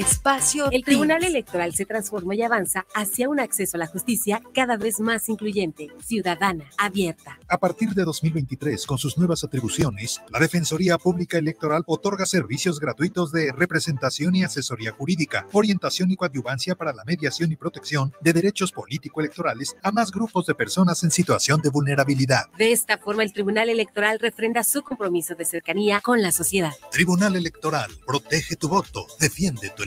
espacio. El Tribunal Electoral se transforma y avanza hacia un acceso a la justicia cada vez más incluyente, ciudadana, abierta. A partir de 2023, con sus nuevas atribuciones, la Defensoría Pública Electoral otorga servicios gratuitos de representación y asesoría jurídica, orientación y coadyuvancia para la mediación y protección de derechos político-electorales a más grupos de personas en situación de vulnerabilidad. De esta forma, el Tribunal Electoral refrenda su compromiso de cercanía con la sociedad. Tribunal Electoral, protege tu voto, defiende tu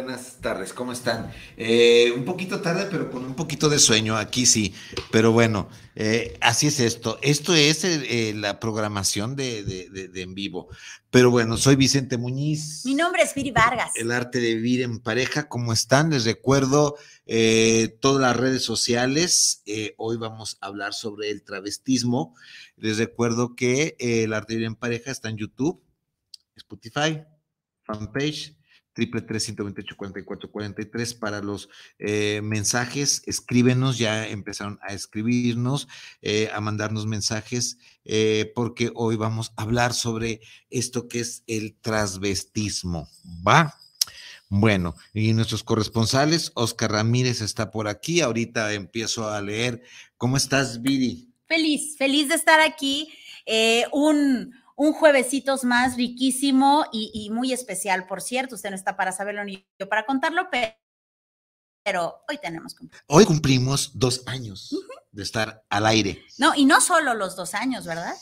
Buenas tardes, ¿cómo están? Eh, un poquito tarde, pero con un poquito de sueño, aquí sí, pero bueno, eh, así es esto. Esto es eh, la programación de, en vivo. Pero bueno, soy Vicente Muñiz. Mi nombre es Viri Vargas. El arte de vivir en pareja, ¿cómo están? Les recuerdo todas las redes sociales. hoy vamos a hablar sobre el travestismo. Les recuerdo que el arte de vivir en pareja está en YouTube, Spotify, fanpage cuarenta 128 tres para los eh, mensajes. Escríbenos, ya empezaron a escribirnos, eh, a mandarnos mensajes, eh, porque hoy vamos a hablar sobre esto que es el transvestismo. ¿Va? Bueno, y nuestros corresponsales, Oscar Ramírez está por aquí. Ahorita empiezo a leer. ¿Cómo estás, Viri? Feliz, feliz de estar aquí. un un juevesitos más riquísimo y, muy especial, por cierto. Usted no está para saberlo ni yo para contarlo, pero, hoy tenemos Hoy cumplimos dos años de estar al aire. No, y no solo los dos años, ¿verdad?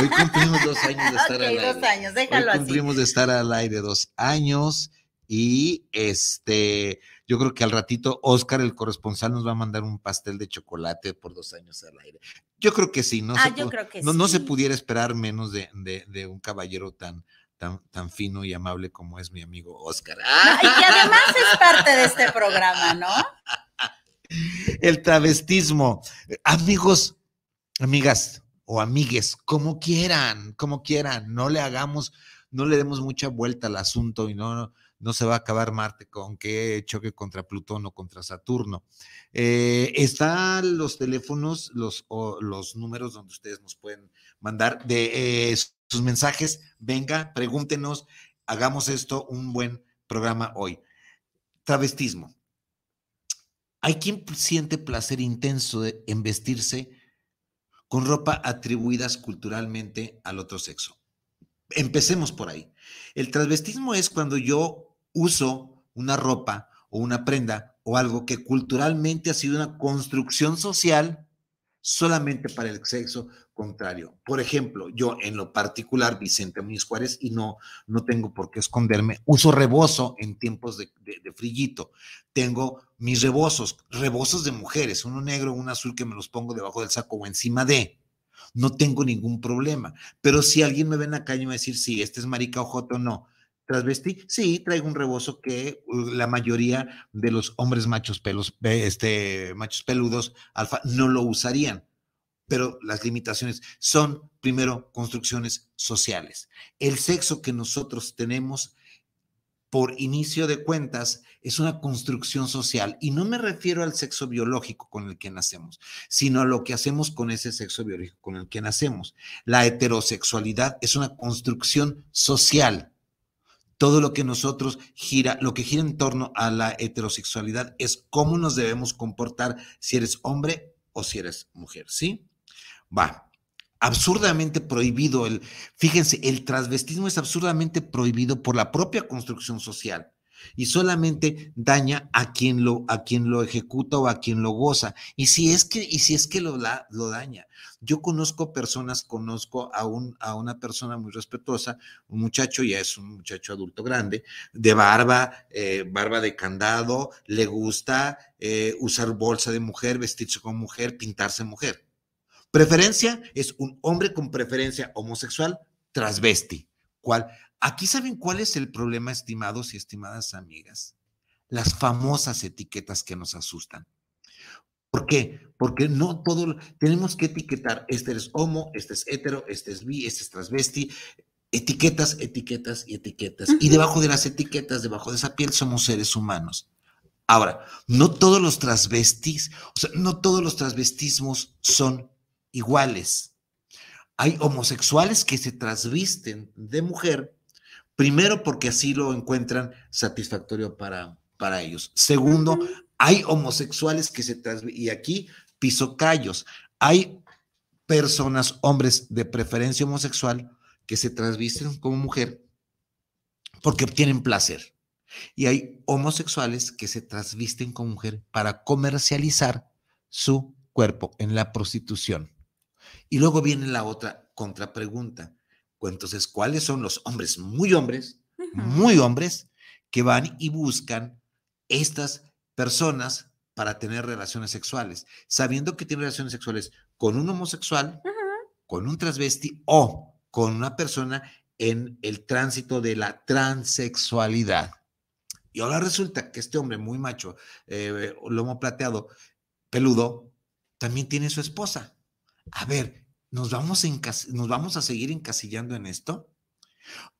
Hoy cumplimos dos años de estar al aire. Dos años, déjalo Hoy cumplimos de estar al aire dos años. Y este, yo creo que al ratito Oscar, el corresponsal, nos va a mandar un pastel de chocolate por dos años al aire. Yo creo que sí, no, se, ah, no, no se pudiera esperar menos de, un caballero tan, Tan, tan, fino y amable como es mi amigo Oscar. y además es parte de este programa, ¿no? El travestismo. Amigos, amigas o amigues, como quieran, como quieran, no le hagamos, no le demos mucha vuelta al asunto y no, no se va a acabar Marte con que choque contra Plutón o contra Saturno. Eh, están los teléfonos, los, los números donde ustedes nos pueden mandar de eh, sus mensajes. Venga, pregúntenos, hagamos esto un buen programa hoy. Travestismo. Hay quien siente placer intenso en vestirse con ropa atribuidas culturalmente al otro sexo. Empecemos por ahí. El transvestismo es cuando yo uso una ropa o una prenda o algo que culturalmente ha sido una construcción social solamente para el sexo contrario. Por ejemplo, yo en lo particular, Vicente Muñoz Juárez, y no, no tengo por qué esconderme, uso rebozo en tiempos de, de frillito. Tengo mis rebozos, rebozos de mujeres, uno negro, uno azul que me los pongo debajo del saco o encima de. No tengo ningún problema. Pero si alguien me ven calle y me va a decir, sí, este es marica o joto, no. trasvestí. sí, traigo un rebozo que uh, la mayoría de los hombres machos pelos, eh, este, machos peludos, alfa, no lo usarían. Pero las limitaciones son, primero, construcciones sociales. El sexo que nosotros tenemos por inicio de cuentas, es una construcción social. Y no me refiero al sexo biológico con el que nacemos, sino a lo que hacemos con ese sexo biológico con el que nacemos. La heterosexualidad es una construcción social. Todo lo que nosotros gira, lo que gira en torno a la heterosexualidad es cómo nos debemos comportar si eres hombre o si eres mujer, ¿sí? Va absurdamente prohibido. El, fíjense, el transvestismo es absurdamente prohibido por la propia construcción social y solamente daña a quien lo, a quien lo ejecuta o a quien lo goza. Y si es que, y si es que lo, lo daña. Yo conozco personas, conozco a, un, a una persona muy respetuosa, un muchacho, ya es un muchacho adulto grande, de barba, eh, barba de candado, le gusta eh, usar bolsa de mujer, vestirse como mujer, pintarse mujer Preferencia es un hombre con preferencia homosexual transvesti. ¿Cuál? Aquí saben cuál es el problema, estimados y estimadas amigas. Las famosas etiquetas que nos asustan. ¿Por qué? Porque no todo, tenemos que etiquetar, este es homo, este es hetero, este es bi, este es transvesti, etiquetas, etiquetas y etiquetas. Y debajo de las etiquetas, debajo de esa piel, somos seres humanos. Ahora, no todos los transvestis, o sea, no todos los transvestismos son iguales. Hay homosexuales que se trasvisten de mujer, primero porque así lo encuentran satisfactorio para, para ellos. Segundo, hay homosexuales que se trasvisten, y aquí piso callos. Hay personas, hombres de preferencia homosexual, que se trasvisten como mujer porque obtienen placer. Y hay homosexuales que se trasvisten como mujer para comercializar su cuerpo en la prostitución. Y luego viene la otra contrapregunta. Entonces, ¿cuáles son los hombres, muy hombres, muy hombres, que van y buscan estas personas para tener relaciones sexuales, sabiendo que tienen relaciones sexuales con un homosexual, con un transvesti o con una persona en el tránsito de la transexualidad. Y ahora resulta que este hombre muy macho, eh, lomo plateado, peludo, también tiene su esposa a ver, ¿nos vamos, a seguir encasillando en esto?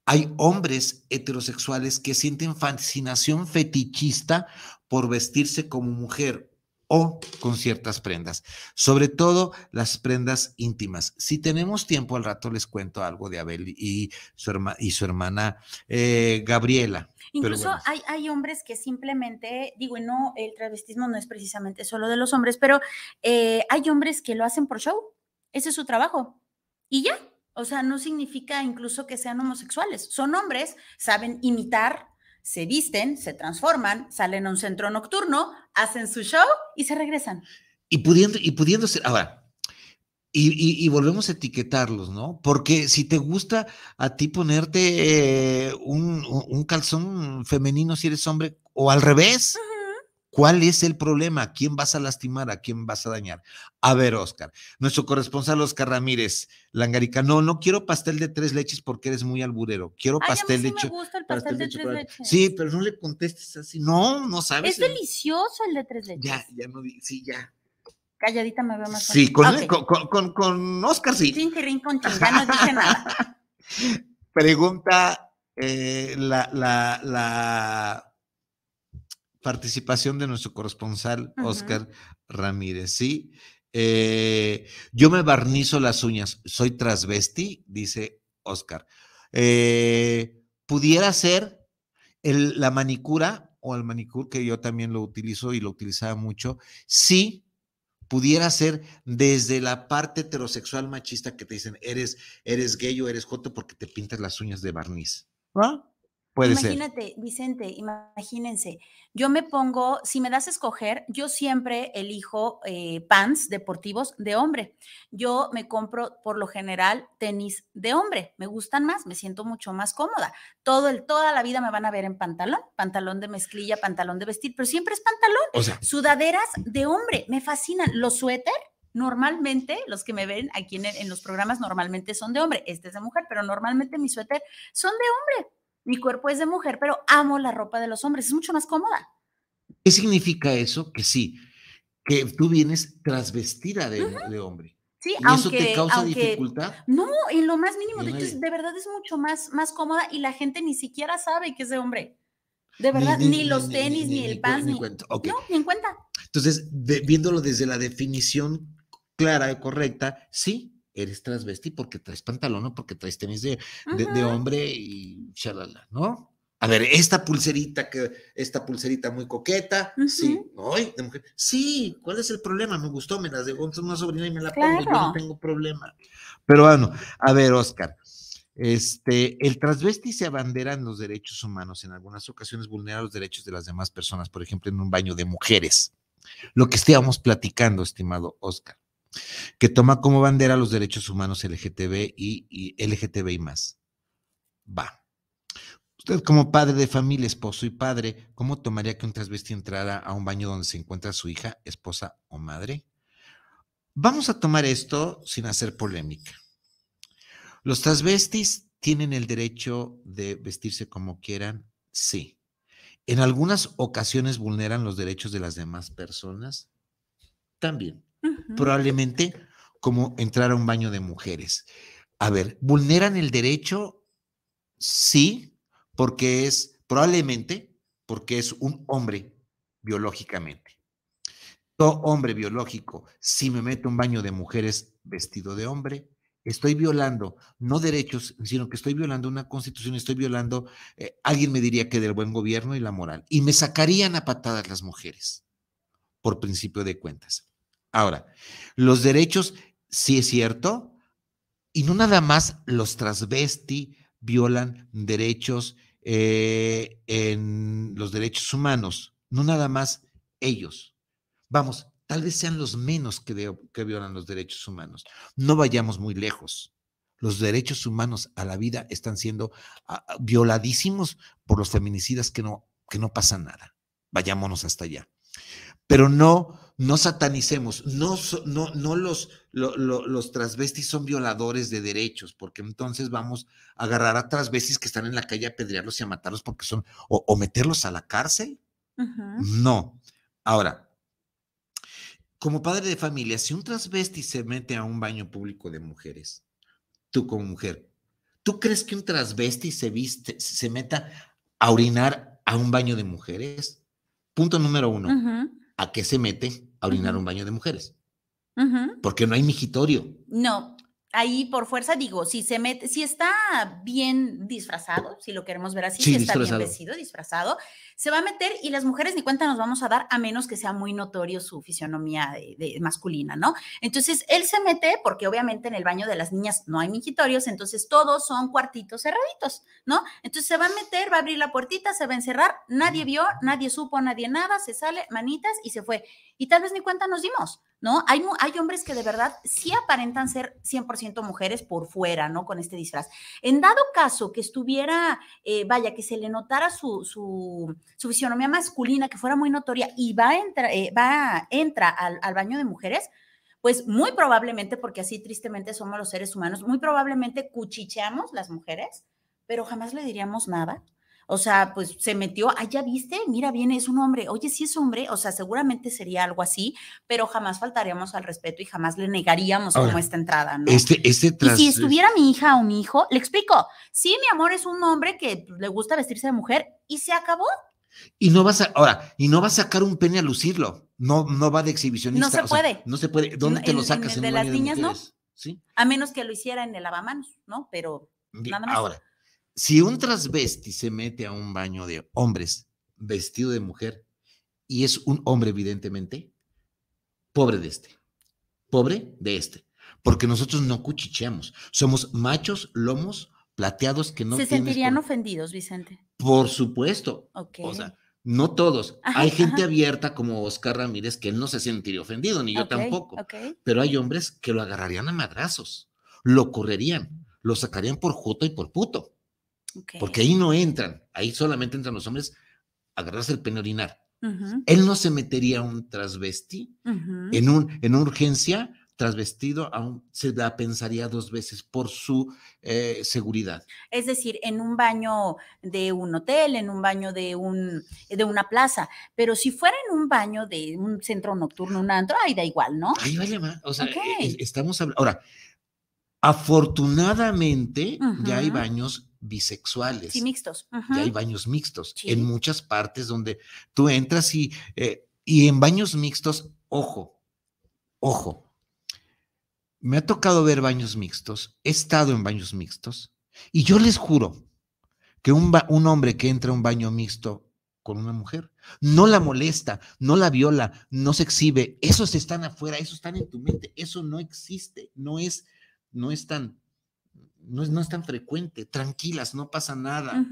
Hay hombres heterosexuales que sienten fascinación fetichista por vestirse como mujer o con ciertas prendas, sobre todo las prendas íntimas. Si tenemos tiempo al rato les cuento algo de Abel y su, hermana eh, Gabriela. Incluso hay, hombres que simplemente, digo, no, el travestismo no es precisamente solo de los hombres, pero eh, hay hombres que lo hacen por show ese es su trabajo. Y ya, o sea, no significa incluso que sean homosexuales. Son hombres, saben imitar, se visten, se transforman, salen a un centro nocturno, hacen su show y se regresan. Y pudiendo, y pudiendo ser, ahora, y, y, volvemos a etiquetarlos, ¿no? Porque si te gusta a ti ponerte eh, un, un, calzón femenino si eres hombre, o al revés, ¿Cuál es el problema? quién vas a lastimar? ¿A quién vas a dañar? A ver, Oscar, nuestro corresponsal Oscar Ramírez, Langarica, no, no quiero pastel de tres leches porque eres muy alburero. Quiero pastel de me gusta el pastel, de, tres leches. Sí, pero no le contestes así. No, no sabes. Es delicioso el de tres leches. Ya, ya no, sí, ya. Calladita me veo más. Sí, ah, con, Oscar sí. Sin con no dice nada. Pregunta eh, la, la, la participación de nuestro corresponsal Óscar Ramírez, ¿sí? Eh, yo me barnizo las uñas, soy transvesti, dice Oscar. Eh, pudiera ser la manicura o el manicur que yo también lo utilizo y lo utilizaba mucho, sí pudiera ser desde la parte heterosexual machista que te dicen, eres, eres gay o eres joto porque te pintas las uñas de barniz. ¿Ah? Imagínate, Vicente, imagínense, yo me pongo, si me das a escoger, yo siempre elijo eh, pants deportivos de hombre. Yo me compro por lo general tenis de hombre, me gustan más, me siento mucho más cómoda. Todo el, toda la vida me van a ver en pantalón, pantalón de mezclilla, pantalón de vestir, pero siempre es pantalón. Sudaderas de hombre, me fascinan. Los suéter, normalmente los que me ven aquí en, en los programas normalmente son de hombre, este es de mujer, pero normalmente mis suéter son de hombre mi cuerpo es de mujer, pero amo la ropa de los hombres, es mucho más cómoda. ¿Qué significa eso? Que sí, que tú vienes trasvestida de, de hombre. Sí, ¿Y eso te causa dificultad? No, en lo más mínimo, de, verdad es mucho más, más cómoda y la gente ni siquiera sabe que es de hombre. De verdad, ni, los tenis, ni, el pan, No, ni en cuenta. Entonces, viéndolo desde la definición clara y correcta, sí, eres transvesti porque traes pantalón o porque traes tenis de, hombre y chalala, ¿no? A ver, esta pulserita que, esta pulserita muy coqueta, sí, hoy de mujer, sí, ¿cuál es el problema? Me gustó, me las dejó una sobrina y me la pongo, yo no tengo problema. Pero bueno, a ver, Oscar, este, el transvesti se abanderan los derechos humanos, en algunas ocasiones vulnera los derechos de las demás personas, por ejemplo, en un baño de mujeres. Lo que estábamos platicando, estimado Oscar que toma como bandera los derechos humanos LGTB y, y más. Va. Usted como padre de familia, esposo y padre, ¿cómo tomaría que un transvesti entrara a un baño donde se encuentra su hija, esposa o madre? Vamos a tomar esto sin hacer polémica. Los transvestis tienen el derecho de vestirse como quieran, sí. En algunas ocasiones vulneran los derechos de las demás personas, también probablemente como entrar a un baño de mujeres. A ver, ¿vulneran el derecho? Sí, porque es, probablemente, porque es un hombre biológicamente. Yo hombre biológico, si me meto a un baño de mujeres vestido de hombre, estoy violando no derechos, sino que estoy violando una constitución, estoy violando, eh, alguien me diría que del buen gobierno y la moral, y me sacarían a patadas las mujeres, por principio de cuentas. Ahora, los derechos, sí es cierto, y no nada más los transvesti violan derechos eh, en los derechos humanos, no nada más ellos. Vamos, tal vez sean los menos que, que violan los derechos humanos. No vayamos muy lejos. Los derechos humanos a la vida están siendo ah, ah, violadísimos por los feminicidas que no, que no pasa nada. Vayámonos hasta allá. Pero no no satanicemos, no, no los, los transvestis son violadores de derechos, porque entonces vamos a agarrar a transvestis que están en la calle a pedrearlos y a matarlos porque son, o, meterlos a la cárcel. No. Ahora, como padre de familia, si un transvesti se mete a un baño público de mujeres, tú como mujer, ¿tú crees que un transvesti se viste, se meta a orinar a un baño de mujeres? Punto número uno. ¿a qué se mete a orinar un baño de mujeres? Porque no hay migitorio. No ahí por fuerza digo, si se mete, si está bien disfrazado, si lo queremos ver así, si está bien vestido, disfrazado, se va a meter y las mujeres ni cuenta nos vamos a dar a menos que sea muy notorio su fisionomía de, masculina, ¿no? Entonces él se mete porque obviamente en el baño de las niñas no hay mingitorios, entonces todos son cuartitos cerraditos, ¿no? Entonces se va a meter, va a abrir la puertita, se va a encerrar, nadie vio, nadie supo, nadie nada, se sale manitas y se fue. Y tal vez ni cuenta nos dimos. ¿no? Hay, hay hombres que de verdad sí aparentan ser 100% mujeres por fuera, ¿no? Con este disfraz. En dado caso que estuviera, eh, vaya, que se le notara su, su, fisionomía masculina, que fuera muy notoria, y va entra, eh, va, entra al baño de mujeres, pues muy probablemente, porque así tristemente somos los seres humanos, muy probablemente cuchicheamos las mujeres, pero jamás le diríamos nada o sea, pues se metió, ah, ya viste, mira, viene, es un hombre, oye, si es hombre, o sea, seguramente sería algo así, pero jamás faltaríamos al respeto y jamás le negaríamos como esta entrada, ¿no? Este, este Y si estuviera mi hija o mi hijo, le explico, sí, mi amor, es un hombre que pues, le gusta vestirse de mujer y se acabó. Y no vas a, ahora, y no va a sacar un pene a lucirlo. No, no va de exhibicionista. No se puede. no se puede. ¿Dónde te lo sacas? de las niñas, no. ¿Sí? A menos que lo hiciera en el lavamanos, ¿no? Pero nada más. Ahora, si un transvesti se mete a un baño de hombres vestido de mujer y es un hombre, evidentemente, pobre de este, pobre de este, porque nosotros no cuchicheamos, somos machos, lomos, plateados que no. Se sentirían ofendidos, Vicente. Por supuesto. O sea, no todos. hay gente abierta como Oscar Ramírez que él no se sentiría ofendido, ni yo tampoco. Pero hay hombres que lo agarrarían a madrazos, lo correrían, lo sacarían por juto y por puto. Porque ahí no entran, ahí solamente entran los hombres a agarrarse el pene Él no se metería a un transvesti en, un, en urgencia transvestido aún se la pensaría dos veces por su eh, seguridad. Es decir, en un baño de un hotel, en un baño de, un, de una plaza, pero si fuera en un baño de un centro nocturno, un antro, ahí da igual, ¿no? Ahí vale más. O sea, e, e, estamos Ahora, afortunadamente ya hay baños bisexuales. y mixtos. Y hay baños mixtos en muchas partes donde tú entras y, eh, y en baños mixtos, ojo, ojo. Me ha tocado ver baños mixtos, he estado en baños mixtos y yo les juro que un, un hombre que entra a un baño mixto con una mujer. No la molesta, no la viola, no se exhibe. Esos están afuera, esos están en tu mente. Eso no existe, no es, no es tan no es, tan frecuente, tranquilas, no pasa nada.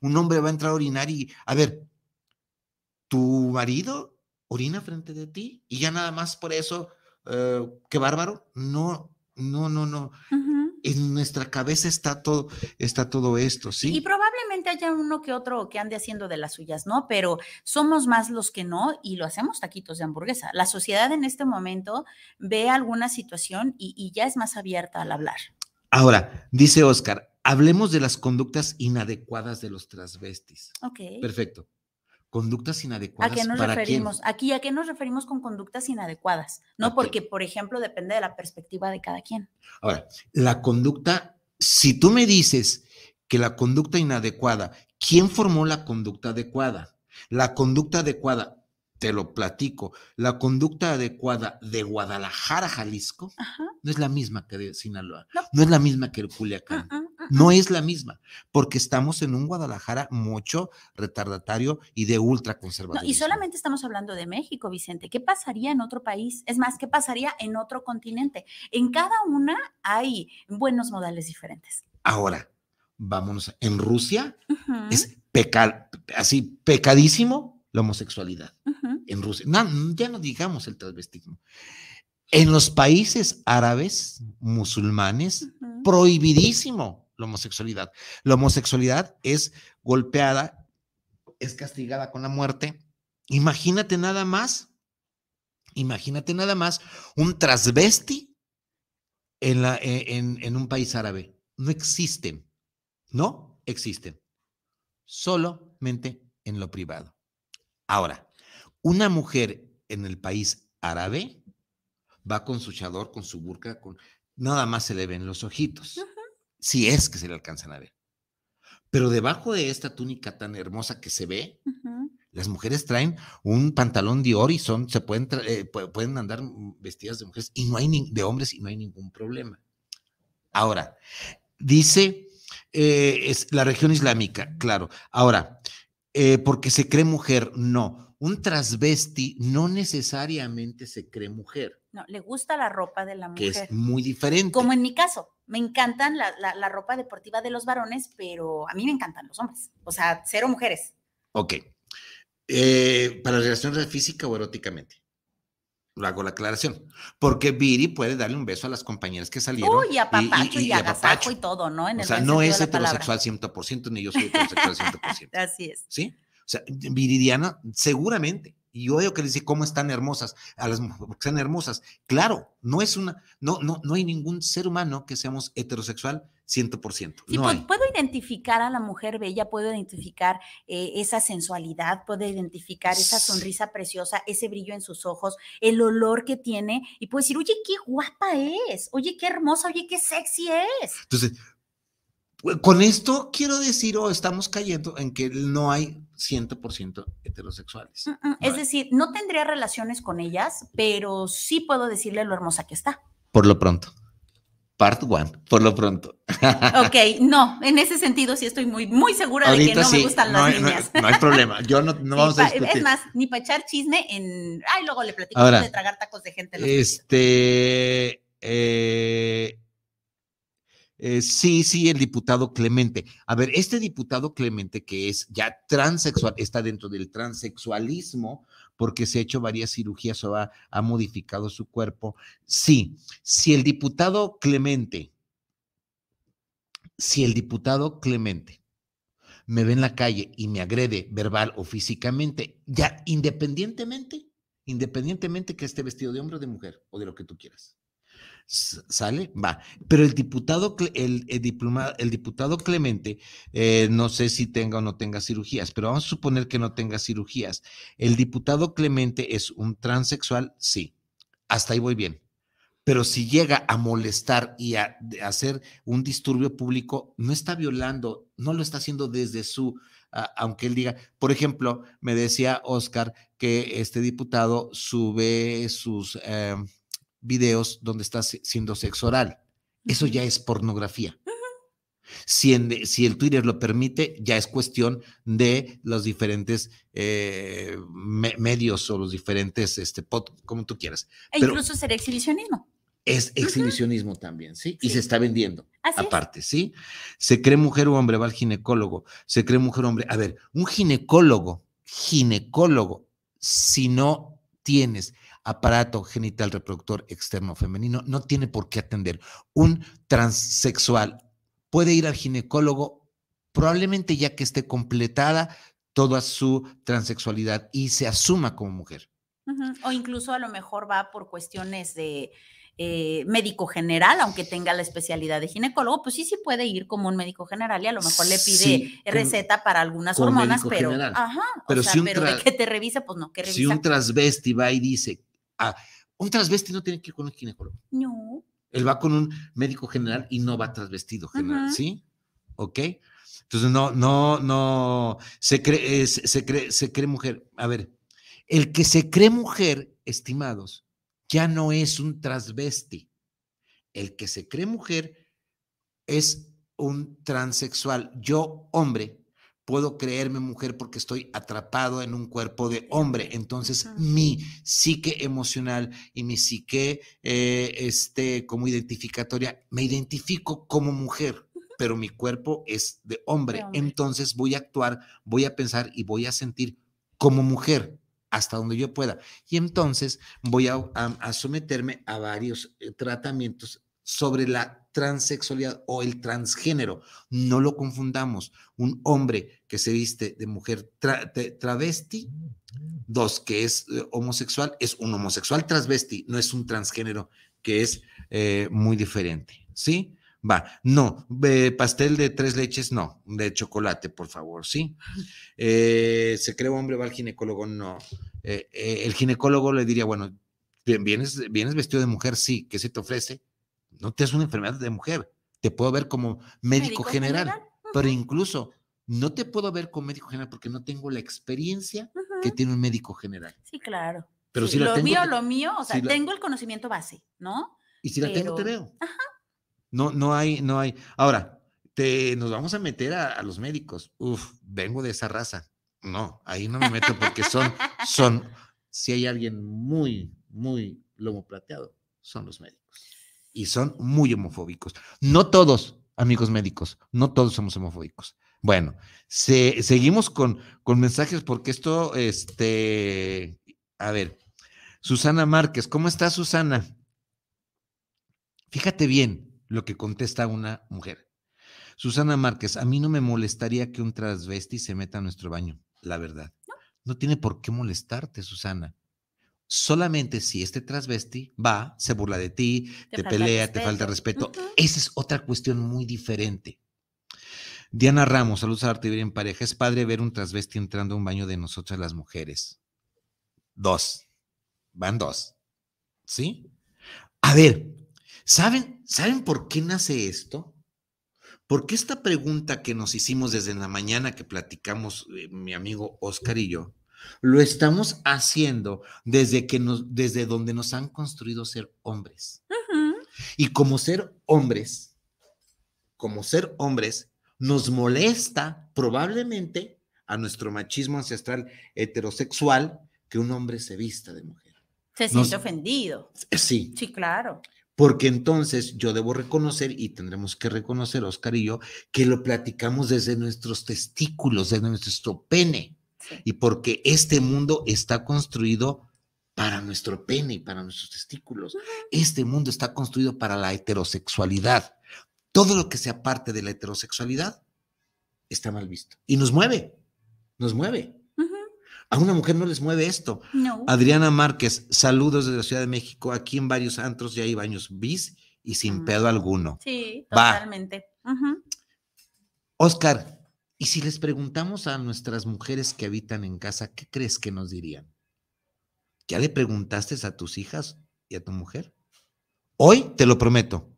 Un hombre va a entrar a orinar y, a ver, tu marido orina frente de ti y ya nada más por eso, eh, qué bárbaro. No, no, no, no. En nuestra cabeza está todo, está todo esto, ¿sí? Y probablemente haya uno que otro que ande haciendo de las suyas, ¿no? Pero somos más los que no y lo hacemos taquitos de hamburguesa. La sociedad en este momento ve alguna situación y ya es más abierta al hablar. Ahora, dice Oscar, hablemos de las conductas inadecuadas de los transvestis. Ok. Perfecto. Conductas inadecuadas. ¿A qué nos referimos? Aquí, ¿a qué nos referimos con conductas inadecuadas? No, porque, por ejemplo, depende de la perspectiva de cada quien. Ahora, la conducta, si tú me dices que la conducta inadecuada, ¿quién formó la conducta adecuada? La conducta adecuada te lo platico, la conducta adecuada de Guadalajara, Jalisco, no es la misma que de Sinaloa, no, es la misma que el Culiacán, no es la misma, porque estamos en un Guadalajara mucho retardatario y de ultraconservador. y solamente estamos hablando de México, Vicente. ¿Qué pasaría en otro país? Es más, ¿qué pasaría en otro continente? En cada una hay buenos modales diferentes. Ahora, vámonos, en Rusia es pecar, así pecadísimo la homosexualidad en Rusia. No, ya no digamos el transvestismo. En los países árabes, musulmanes, prohibidísimo la homosexualidad. La homosexualidad es golpeada, es castigada con la muerte. Imagínate nada más, imagínate nada más un transvesti en, la, e, en, en un país árabe. No existen, no existen, solamente en lo privado. Ahora, una mujer en el país árabe va con su chador, con su burka, con nada más se le ven los ojitos, si es que se le alcanzan a ver. Pero debajo de esta túnica tan hermosa que se ve, las mujeres traen un pantalón de y se pueden, eh, pueden andar vestidas de mujeres y no hay de hombres y no hay ningún problema. Ahora, dice eh, es la región islámica, claro. Ahora, eh, porque se cree mujer. No, un transvesti no necesariamente se cree mujer. No, le gusta la ropa de la mujer. Que es muy diferente. Como en mi caso, me encantan la, ropa deportiva de los varones, pero a mí me encantan los hombres. O sea, cero mujeres. Ok. Eh, ¿Para relaciones física o eróticamente? hago la aclaración, porque Viri puede darle un beso a las compañeras que salieron. Uy, y a papacho y, a papacho y todo, ¿no? En o sea, no es heterosexual 100%, ni yo soy heterosexual 100%. Así es. ¿Sí? O sea, Viridiana, seguramente, y yo veo que le dice, ¿cómo están hermosas? A las mujeres que sean hermosas. Claro, no es una, no, no, no hay ningún ser humano que seamos heterosexual 100%. Pues, y puedo identificar a la mujer bella, puedo identificar eh, esa sensualidad, puedo identificar esa sonrisa preciosa, ese brillo en sus ojos, el olor que tiene y puedo decir, oye, qué guapa es, oye, qué hermosa, oye, qué sexy es. Entonces, pues, con esto quiero decir, o estamos cayendo en que no hay 100% heterosexuales. Mm, mm, es decir, no tendría relaciones con ellas, pero sí puedo decirle lo hermosa que está. Por lo pronto. Part one, por lo pronto. Ok, no, en ese sentido sí estoy muy, muy segura de que no me gustan las no, niñas. No, hay problema, yo no, vamos a discutir. Es más, ni para echar chisme en... Ay, luego le platico de tragar tacos de gente. Este... Eh, eh, sí, sí, el diputado Clemente. A ver, este diputado Clemente que es ya transexual, está dentro del transexualismo, porque se ha hecho varias cirugías o ha, ha modificado su cuerpo. Sí, si el diputado Clemente, si el diputado Clemente me ve en la calle y me agrede verbal o físicamente, ya independientemente, independientemente que esté vestido de hombre o de mujer o de lo que tú quieras. ¿Sale? Va. Pero el diputado, el, el diputado Clemente, eh, no sé si tenga o no tenga cirugías, pero vamos a suponer que no tenga cirugías. ¿El diputado Clemente es un transexual? Sí. Hasta ahí voy bien. Pero si llega a molestar y a, hacer un disturbio público, no está violando, no lo está haciendo desde su, aunque él diga, por ejemplo, me decía Oscar que este diputado sube sus... Em, videos donde estás siendo sexo oral. Eso ya es pornografía. Si, si, el Twitter lo permite, ya es cuestión de los diferentes eh, medios o los diferentes, este, como tú quieras. E incluso ser exhibicionismo. Es exhibicionismo también, ¿sí? Y se está vendiendo. aparte, ¿sí? Se cree mujer o hombre, va al ginecólogo. Se cree mujer o hombre. A ver, un ginecólogo, ginecólogo, si no tienes aparato genital reproductor externo femenino no tiene por qué atender. Un transexual puede ir al ginecólogo probablemente ya que esté completada toda su transexualidad y se asuma como mujer. O incluso a lo mejor va por cuestiones de eh, médico general, aunque tenga la especialidad de ginecólogo, pues sí, sí puede ir como un médico general y a lo mejor le pide receta para algunas hormonas, pero, de que te revise, pues no, que revisa. Si un transvesti va y dice, un transvesti no tiene que ir con un ginecólogo. No. Él va con un médico general y no va transvestido general, ¿sí? ¿Ok? Entonces, no, no, no, se cree, se, cree, se cree mujer. A ver, el que se cree mujer, estimados, ya no es un transvesti. El que se cree mujer es un transexual. Yo, hombre, puedo creerme mujer porque estoy atrapado en un cuerpo de hombre. Entonces, ah, mi psique emocional y mi psique eh, este, como identificatoria, me identifico como mujer, pero mi cuerpo es de hombre. Entonces, voy a actuar, voy a pensar y voy a sentir como mujer hasta donde yo pueda. Y entonces voy a someterme a varios eh, tratamientos sobre la transexualidad o el transgénero. No lo confundamos. Un hombre que se viste de mujer travesti, dos, que es eh, homosexual, es un homosexual transvesti, no es un transgénero, que es eh, muy diferente. ¿Sí? Va, no, eh, pastel de tres leches, no, de chocolate, por favor, ¿sí? se cree hombre, va al ginecólogo, no. el ginecólogo le diría, bueno, ¿vienes, vienes vestido de mujer, sí, ¿qué se te ofrece? no te es una enfermedad de mujer, te puedo ver como médico, general, pero incluso no te puedo ver como médico general porque no tengo la experiencia que tiene un médico general. Sí, claro. Pero si lo la mío, lo mío, o sea, tengo el conocimiento base, ¿no? Y si la tengo, te veo. No, no hay, no hay. Ahora, te, nos vamos a meter a, los médicos. Uf, vengo de esa raza. No, ahí no me meto porque son, son, si hay alguien muy, muy lomo plateado, son los médicos y son muy homofóbicos. No todos, amigos médicos, no todos somos homofóbicos. Bueno, seguimos con, con mensajes porque esto, este, a ver, Susana Márquez, ¿cómo está Susana? Fíjate bien lo que contesta una mujer. Susana Márquez, a mí no me molestaría que un transvesti se meta a nuestro baño, la verdad. No tiene por qué molestarte, Susana solamente si este transvesti va, se burla de ti, te, pelea, te falta respeto. Esa es otra cuestión muy diferente. Diana Ramos, saludos a Arte Vivir en Pareja. Es padre ver un transvesti entrando a un baño de nosotras las mujeres. Dos. Van dos. ¿Sí? A ver, ¿saben, ¿saben por qué nace esto? Porque esta pregunta que nos hicimos desde la mañana que platicamos eh, mi amigo Oscar y yo, lo estamos haciendo desde, que nos, desde donde nos han construido ser hombres. Y como ser hombres, como ser hombres, nos molesta probablemente a nuestro machismo ancestral heterosexual que un hombre se vista de mujer. Se siente ofendido. Sí. Sí, claro. Porque entonces yo debo reconocer, y tendremos que reconocer, Oscar y yo, que lo platicamos desde nuestros testículos, desde nuestro pene. Y porque este mundo está construido para nuestro pene y para nuestros testículos. Este mundo está construido para la heterosexualidad. Todo lo que sea parte de la heterosexualidad está mal visto. Y nos mueve, nos mueve. A una mujer no les mueve esto. Adriana Márquez, saludos desde la Ciudad de México. Aquí en varios antros ya hay baños bis y sin mm. pedo alguno. Sí, totalmente. Oscar, y si les preguntamos a nuestras mujeres que habitan en casa, ¿qué crees que nos dirían? ¿Ya le preguntaste a tus hijas y a tu mujer? Hoy te lo prometo.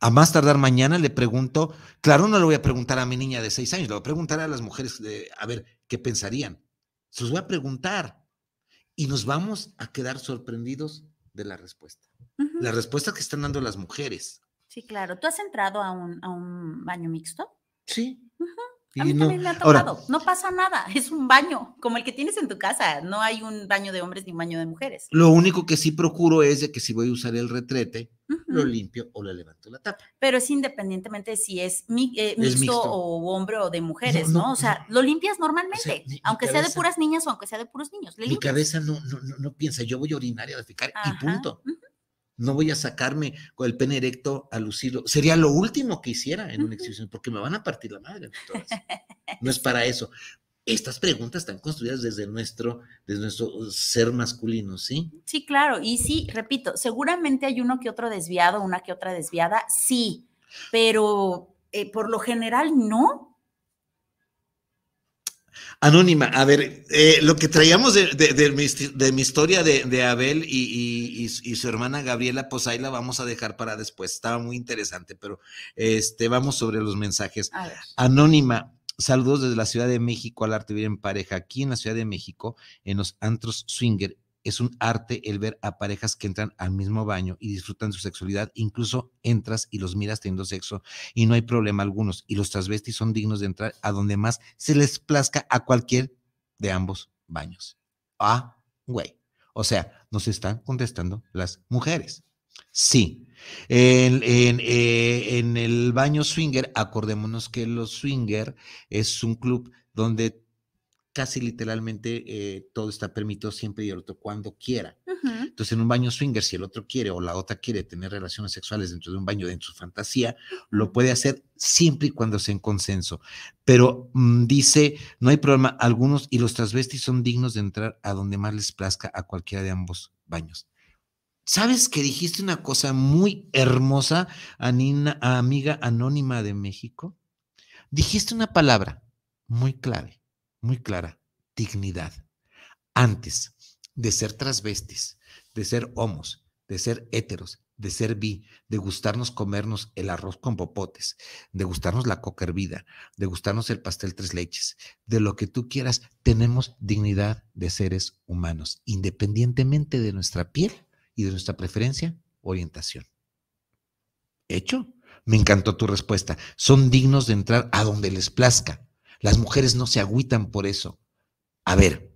A más tardar mañana le pregunto, claro, no le voy a preguntar a mi niña de seis años, le voy a preguntar a las mujeres de, a ver, ¿qué pensarían? Se los voy a preguntar y nos vamos a quedar sorprendidos de la respuesta. La respuesta que están dando las mujeres. Sí, claro. ¿Tú has entrado a un, baño mixto? Sí no. no pasa nada, es un baño, como el que tienes en tu casa, no hay un baño de hombres ni un baño de mujeres. Lo único que sí procuro es de que si voy a usar el retrete, lo limpio o le levanto la tapa. Pero es independientemente si es, mi, eh, mixto, o hombre o de mujeres, ¿no? no, O sea, lo limpias normalmente, aunque sea de puras niñas o aunque sea de puros niños. mi cabeza no, no, no, piensa, yo voy a orinar y a defecar y punto no voy a sacarme con el pene erecto a lucirlo. Sería lo último que hiciera en una exhibición, porque me van a partir la madre. No es para eso. Estas preguntas están construidas desde nuestro, desde nuestro uh, ser masculino, ¿sí? Sí, claro. Y sí, repito, seguramente hay uno que otro desviado, una que otra desviada, sí, pero eh, por lo general no. Anónima, a ver, eh, lo que traíamos de, mi, historia de, Abel y, su hermana Gabriela, pues ahí la vamos a dejar para después. Estaba muy interesante, pero este, vamos sobre los mensajes. Anónima, saludos desde la Ciudad de México al Arte Vivir en Pareja, aquí en la Ciudad de México, en los antros swinger es un arte el ver a parejas que entran al mismo baño y disfrutan su sexualidad. Incluso entras y los miras teniendo sexo y no hay problema algunos. Y los transvestis son dignos de entrar a donde más se les plazca a cualquier de ambos baños. Ah, güey. O sea, nos están contestando las mujeres. Sí. En, en eh, el baño swinger, acordémonos que los swinger es un club donde casi literalmente eh, todo está permitido siempre y el otro cuando quiera. Entonces, en un baño swinger, si el otro quiere o la otra quiere tener relaciones sexuales dentro de un baño, dentro de su fantasía, lo puede hacer siempre y cuando sea en consenso. Pero mm, dice, no hay problema, algunos y los transvestis son dignos de entrar a donde más les plazca a cualquiera de ambos baños. ¿Sabes que dijiste una cosa muy hermosa, amiga anónima de México? Dijiste una palabra muy clave muy clara, dignidad. Antes de ser transvestis, de ser homos, de ser héteros, de ser bi, de gustarnos comernos el arroz con popotes, de gustarnos la coca hervida, de gustarnos el pastel tres leches, de lo que tú quieras, tenemos dignidad de seres humanos, independientemente de nuestra piel y de nuestra preferencia, orientación. ¿Hecho? Me encantó tu respuesta. Son dignos de entrar a donde les plazca, las mujeres no se agüitan por eso. A ver,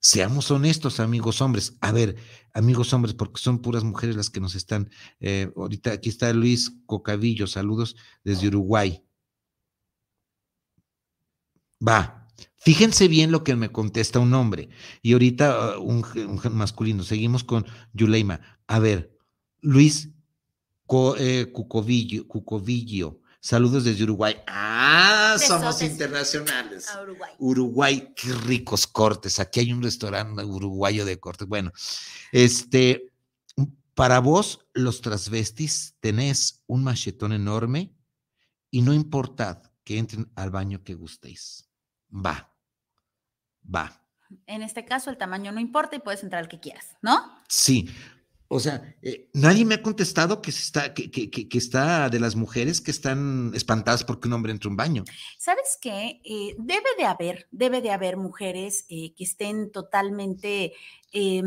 seamos honestos, amigos hombres. A ver, amigos hombres, porque son puras mujeres las que nos están. Eh, ahorita aquí está Luis Cocavillo, saludos desde Uruguay. Va, Fíjense bien lo que me contesta un hombre. Y ahorita uh, un, masculino. Seguimos con Yuleima. A ver, Luis eh, Cucovillo. Saludos desde Uruguay. Ah, somos internacionales. Uruguay. qué ricos cortes. Aquí hay un restaurante uruguayo de cortes. Bueno, este, para vos, los transvestis, tenés un machetón enorme y no importad que entren al baño que gustéis. Va, va. En este caso, el tamaño no importa y puedes entrar al que quieras, ¿no? Sí, o sea, eh, nadie me ha contestado que, está, que, está de las mujeres que están espantadas porque un hombre entra a un baño. ¿Sabes qué? Eh, debe de haber, debe de haber mujeres eh, que estén totalmente... Eh,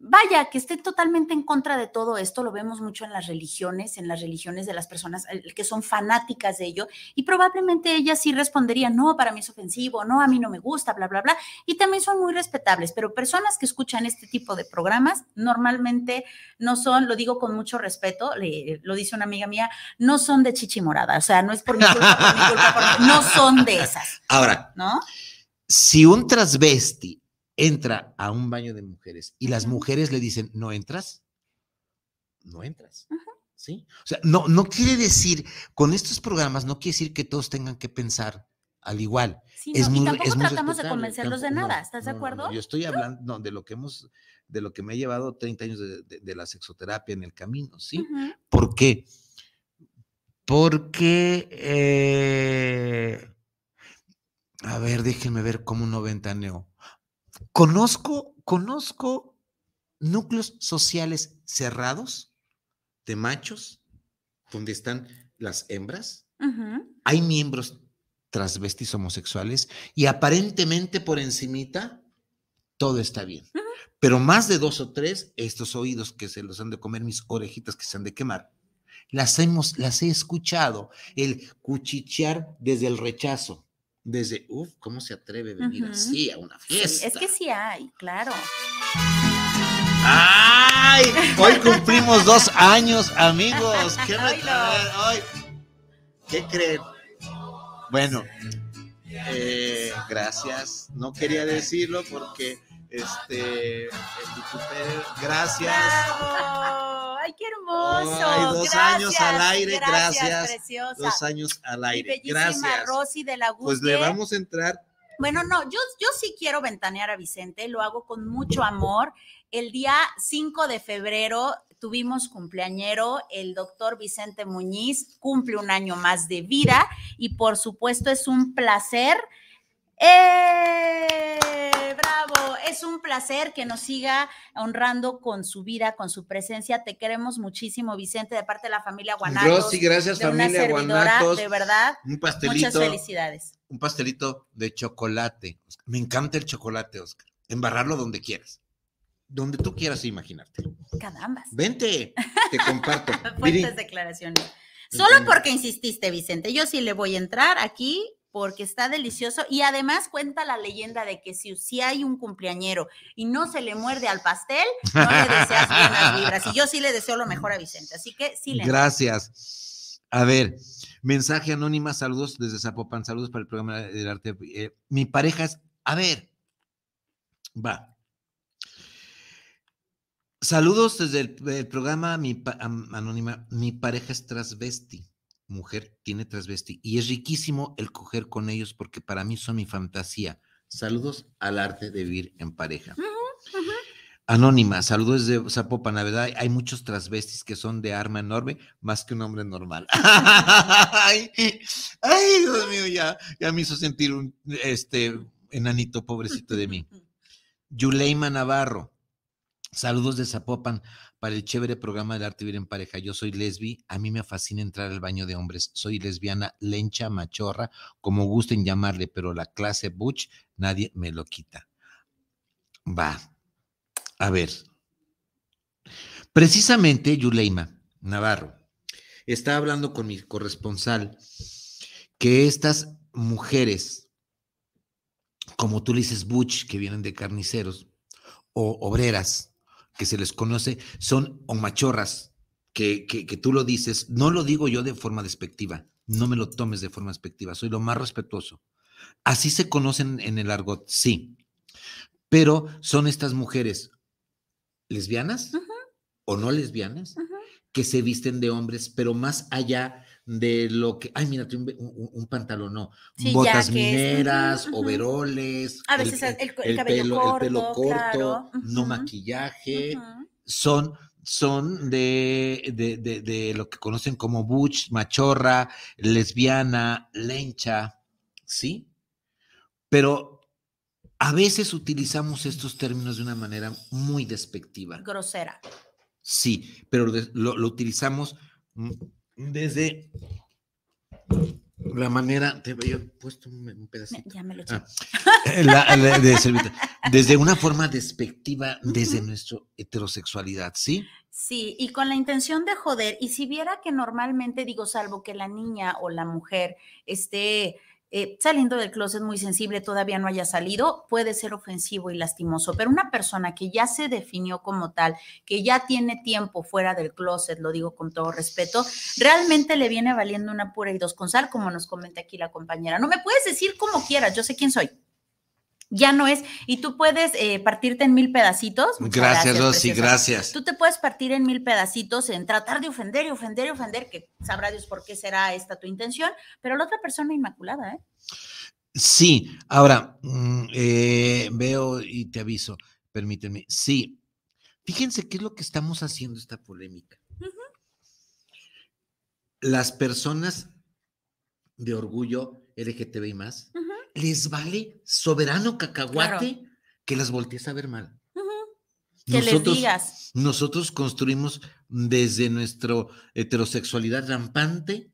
vaya, que esté totalmente en contra de todo esto, lo vemos mucho en las religiones, en las religiones de las personas eh, que son fanáticas de ello, y probablemente ellas sí responderían, no, para mí es ofensivo, no, a mí no me gusta, bla, bla, bla, y también son muy respetables, pero personas que escuchan este tipo de programas normalmente no son, lo digo con mucho respeto, lo dice una amiga mía, no son de chichi morada, o sea, no es por mi culpa, culpa, no son de esas. Ahora, ¿no? Si un transvesti entra a un baño de mujeres y las mujeres le dicen, ¿no entras? No entras. ¿Sí? O sea, no, no quiere decir, con estos programas no quiere decir que todos tengan que pensar al igual. es muy, y tampoco tratamos de convencerlos de nada, ¿estás de acuerdo? yo estoy hablando de lo que hemos, de lo que me ha llevado 30 años de, la sexoterapia en el camino, ¿sí? ¿Por qué? Porque, eh, a ver, déjenme ver cómo no ventaneo. Conozco, conozco núcleos sociales cerrados de machos, donde están las hembras. Hay miembros transvestis homosexuales y aparentemente por encimita todo está bien. Pero más de dos o tres, estos oídos que se los han de comer, mis orejitas que se han de quemar, las, hemos, las he escuchado, el cuchichear desde el rechazo desde, uff, ¿cómo se atreve a venir así a una fiesta? es que sí hay, claro. ¡Ay! Hoy cumplimos dos años, amigos. ¿Qué, me ¿Qué creen? Bueno, eh, gracias. No quería decirlo porque este eh, gracias. Ay, qué hermoso. ¡Gracias! dos años al aire, gracias. Dos años al aire. Mi gracias. Rosy de la Pues le vamos a entrar. Bueno, no, yo, yo sí quiero ventanear a Vicente, lo hago con mucho amor. El día 5 de febrero tuvimos cumpleañero, el doctor Vicente Muñiz cumple un año más de vida y por supuesto es un placer ¡Eh! ¡Bravo! Es un placer que nos siga honrando con su vida, con su presencia. Te queremos muchísimo, Vicente, de parte de la familia Yo sí, gracias, familia De verdad, un pastelito, muchas felicidades. Un pastelito de chocolate. Me encanta el chocolate, Oscar. Embarrarlo donde quieras. Donde tú quieras imaginarte. Cadambas. Vente, te comparto. Fuentes declaraciones. Solo porque insististe, Vicente. Yo sí le voy a entrar aquí porque está delicioso y además cuenta la leyenda de que si, si hay un cumpleañero y no se le muerde al pastel, no le deseas las vibras. Y yo sí le deseo lo mejor a Vicente, así que sí le. Gracias. A ver, mensaje anónima, saludos desde Zapopan, saludos para el programa del arte. Eh, mi pareja es, a ver, va. Saludos desde el, programa mi, Anónima, mi pareja es transvesti mujer tiene transvesti. Y es riquísimo el coger con ellos porque para mí son mi fantasía. Saludos al arte de vivir en pareja. Anónima, saludos de Zapopan, la verdad hay muchos transvestis que son de arma enorme, más que un hombre normal. ay, Dios mío, ya, me hizo sentir un este enanito pobrecito de mí. Yuleima Navarro, Saludos de Zapopan para el chévere programa del arte vivir en pareja. Yo soy lesbi, a mí me fascina entrar al baño de hombres. Soy lesbiana, lencha, machorra, como gusten llamarle, pero la clase butch nadie me lo quita. Va. A ver. Precisamente Yuleima Navarro está hablando con mi corresponsal que estas mujeres, como tú le dices, butch, que vienen de carniceros o obreras, que se les conoce son homachorras, que, que, tú lo dices, no lo digo yo de forma despectiva, no me lo tomes de forma despectiva, soy lo más respetuoso. Así se conocen en el argot, sí, pero son estas mujeres lesbianas o no lesbianas que se visten de hombres, pero más allá de lo que, ay, mira, un, pantalón, no, botas mineras, overoles, a veces el, cabello pelo, corto, el pelo corto, no maquillaje, son son de, de, lo que conocen como butch, machorra, lesbiana, lencha, ¿sí? Pero a veces utilizamos estos términos de una manera muy despectiva. Grosera. Sí, pero lo, lo utilizamos mm, desde la manera, te había puesto un, pedacito. Ya me lo ah, eh, desde una forma despectiva, desde nuestra heterosexualidad, ¿sí? Sí, y con la intención de joder. Y si viera que normalmente, digo, salvo que la niña o la mujer esté eh, saliendo del closet muy sensible, todavía no haya salido, puede ser ofensivo y lastimoso, pero una persona que ya se definió como tal, que ya tiene tiempo fuera del closet, lo digo con todo respeto, realmente le viene valiendo una pura y dos con sal, como nos comenta aquí la compañera. No me puedes decir como quieras, yo sé quién soy. Ya no es, y tú puedes eh, partirte en mil pedacitos. Gracias, y Rosy, gracias. Tú te puedes partir en mil pedacitos en tratar de ofender y ofender y ofender, que sabrá Dios por qué será esta tu intención, pero la otra persona inmaculada, ¿eh? Sí, ahora mm, eh, veo y te aviso, permíteme. Sí, fíjense qué es lo que estamos haciendo esta polémica. Las personas de orgullo LGTBI más les vale soberano cacahuate que las voltees a ver mal. Que les digas. Nosotros construimos desde nuestra heterosexualidad rampante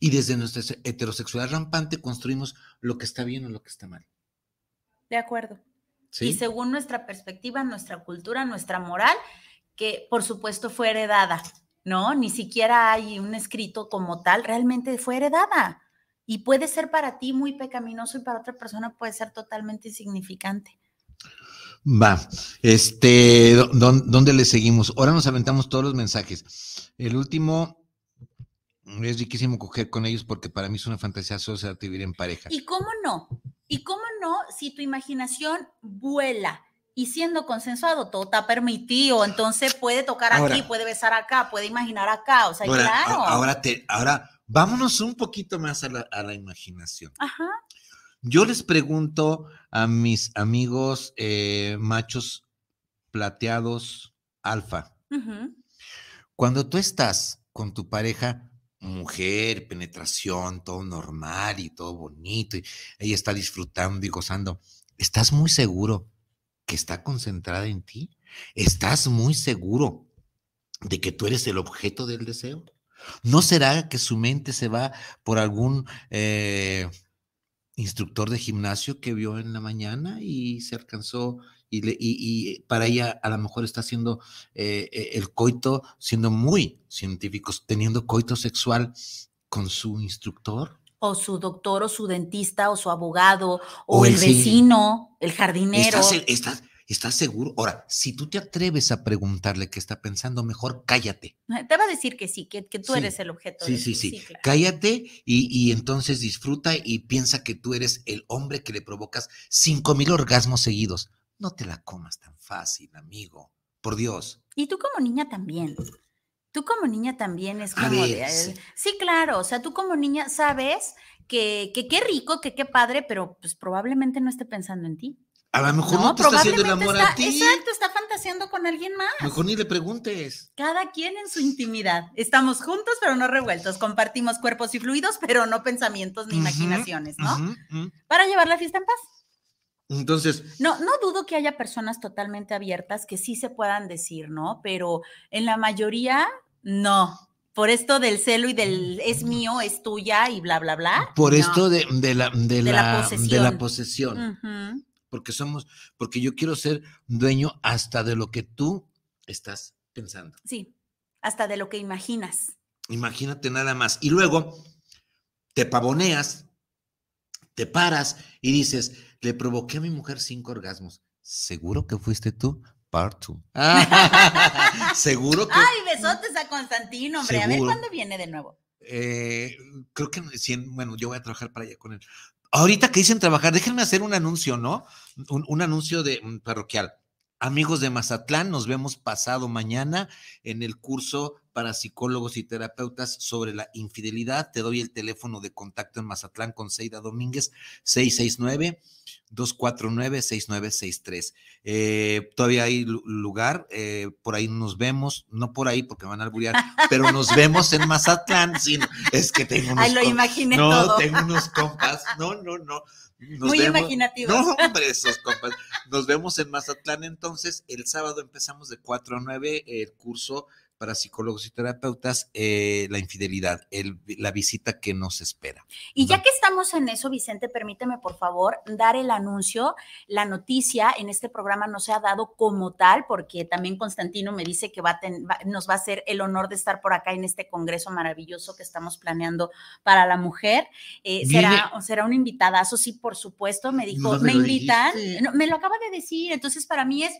y desde nuestra heterosexualidad rampante construimos lo que está bien o lo que está mal. De acuerdo. Y según nuestra perspectiva, nuestra cultura, nuestra moral, que por supuesto fue heredada, ¿no? Ni siquiera hay un escrito como tal, realmente fue heredada. Y puede ser para ti muy pecaminoso y para otra persona puede ser totalmente insignificante. Va, este, ¿dónde, le seguimos? Ahora nos aventamos todos los mensajes. El último es riquísimo coger con ellos porque para mí es una fantasía social vivir en pareja. ¿Y cómo no? ¿Y cómo no si tu imaginación vuela? Y siendo consensuado, todo está permitido. Entonces puede tocar aquí, puede besar acá, puede imaginar acá. O sea, claro. Ahora, te, ahora vámonos un poquito más a la, imaginación. Yo les pregunto a mis amigos eh, machos plateados alfa. Cuando tú estás con tu pareja, mujer, penetración, todo normal y todo bonito, y ella está disfrutando y gozando, ¿estás muy seguro que está concentrada en ti? ¿Estás muy seguro de que tú eres el objeto del deseo? ¿No será que su mente se va por algún eh, instructor de gimnasio que vio en la mañana y se alcanzó y, para ella a lo mejor está haciendo eh, e, el coito, siendo muy científicos, teniendo coito sexual con su instructor? O su doctor, o su dentista, o su abogado, o, el, vecino, el jardinero. estás, ¿Estás seguro? Ahora, si tú te atreves a preguntarle qué está pensando, mejor cállate. Ah, te va a decir que sí, que, tú eres el objeto. Sí, sí, sí, Cállate y, entonces disfruta y piensa que tú eres el hombre que le provocas cinco mil orgasmos seguidos. No te la comas tan fácil, amigo. Por Dios. Y tú como niña también. Tú como niña también es como de, sí. claro. O sea, tú como niña sabes que qué rico, que qué padre, pero pues probablemente no esté pensando en ti. A lo mejor no, te está haciendo el amor a ti. Exacto, está fantaseando con alguien más. Mejor ni le preguntes. Cada quien en su intimidad. Estamos juntos, pero no revueltos. Compartimos cuerpos y fluidos, pero no pensamientos ni imaginaciones, ¿no? Para llevar la fiesta en paz. Entonces. No, no dudo que haya personas totalmente abiertas que sí se puedan decir, ¿no? Pero en la mayoría, no. Por esto del celo y del es mío, es tuya y bla, bla, bla. Por esto de, de, la, de, la, posesión. De la posesión porque somos, porque yo quiero ser dueño hasta de lo que tú estás pensando. Sí, hasta de lo que imaginas. Imagínate nada más. Y luego te pavoneas, te paras y dices, le provoqué a mi mujer cinco orgasmos. ¿Seguro que fuiste tú? Part two. Seguro que. Ay, besotes a Constantino, hombre. A ver cuándo viene de nuevo. Eh, creo que, en bueno, yo voy a trabajar para allá con él. Ahorita que dicen trabajar, déjenme hacer un anuncio, ¿no? Un, anuncio de mm, parroquial. Amigos de Mazatlán, nos vemos pasado mañana en el curso para psicólogos y terapeutas sobre la infidelidad. Te doy el teléfono de contacto en Mazatlán con Seida Domínguez, 669. 249-6963. Eh, todavía hay lugar, eh, por ahí nos vemos, no por ahí porque van a alburear, pero nos vemos en Mazatlán, es que tengo unos. No, tengo unos compas, no, no, no. Muy imaginativo. No, esos compas. Nos vemos en Mazatlán entonces, el sábado empezamos de 4 a 9 el curso para psicólogos y terapeutas eh, la infidelidad, la visita que nos espera. Y ya que estamos en eso, Vicente, permíteme por favor dar el anuncio. La noticia en este programa no se ha dado como tal, porque también Constantino me dice que nos va a hacer el honor de estar por acá en este congreso maravilloso que estamos planeando para la mujer. Eh, será, será un invitadazo, sí, por supuesto. Me dijo, me, invitan. me lo acaba de decir. Entonces, para mí es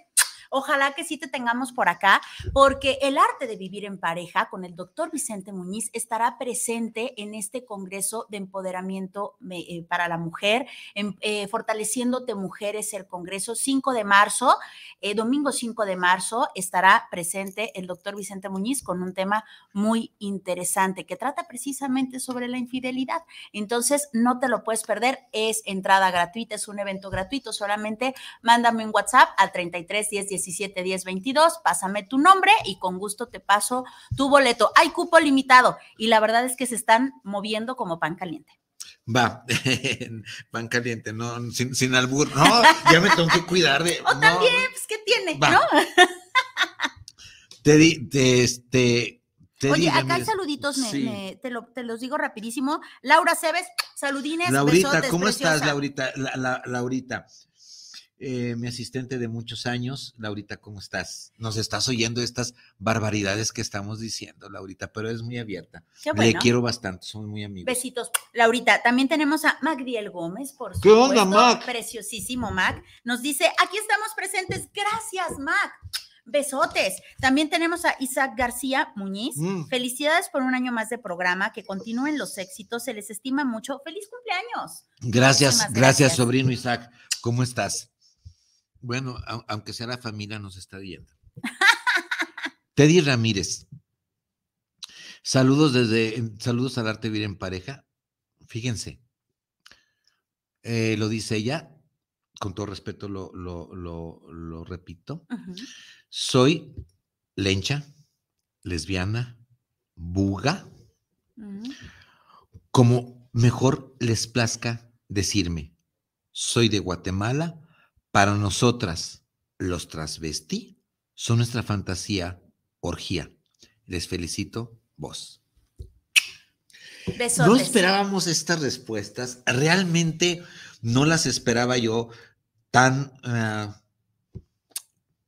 Ojalá que sí te tengamos por acá, porque el arte de vivir en pareja con el doctor Vicente Muñiz estará presente en este Congreso de Empoderamiento eh, para la Mujer, eh, Fortaleciéndote Mujeres, el Congreso 5 de marzo, eh, domingo 5 de marzo, estará presente el doctor Vicente Muñiz con un tema muy interesante que trata precisamente sobre la infidelidad. Entonces, no te lo puedes perder, es entrada gratuita, es un evento gratuito, solamente mándame un WhatsApp al 33 10 17 22. Pásame tu nombre y con gusto te paso tu boleto. Hay cupo limitado y la verdad es que se están moviendo como pan caliente. Va, pan caliente, no, sin, albur, no, ya me tengo que cuidar de. o también, pues, ¿qué tiene? te di, este, Oye, acá hay saluditos, te, los digo rapidísimo. Laura Cebes, saludines. Laurita, ¿cómo estás, Laurita? Laurita, eh, mi asistente de muchos años. Laurita, ¿cómo estás? Nos estás oyendo estas barbaridades que estamos diciendo, Laurita, pero es muy abierta. Qué Le quiero bastante, son muy amigos. Besitos. Laurita, también tenemos a Magdiel Gómez, por supuesto. ¿Qué onda, Mac? Preciosísimo, Mac. Nos dice, aquí estamos presentes. Gracias, Mac. Besotes. También tenemos a Isaac García Muñiz. Mm. Felicidades por un año más de programa. Que continúen los éxitos. Se les estima mucho. ¡Feliz cumpleaños! gracias, gracias, sobrino Isaac. ¿Cómo estás? Bueno, aunque sea la familia, nos está viendo. Teddy Ramírez. Saludos desde, saludos a darte vivir en pareja. Fíjense, eh, lo dice ella, con todo respeto lo, lo, repito. Soy lencha, lesbiana, buga, mm. como mejor les plazca decirme. Soy de Guatemala, para nosotras, los transvestí son nuestra fantasía orgía. Les felicito, vos. no esperábamos estas respuestas, realmente no las esperaba yo tan ah,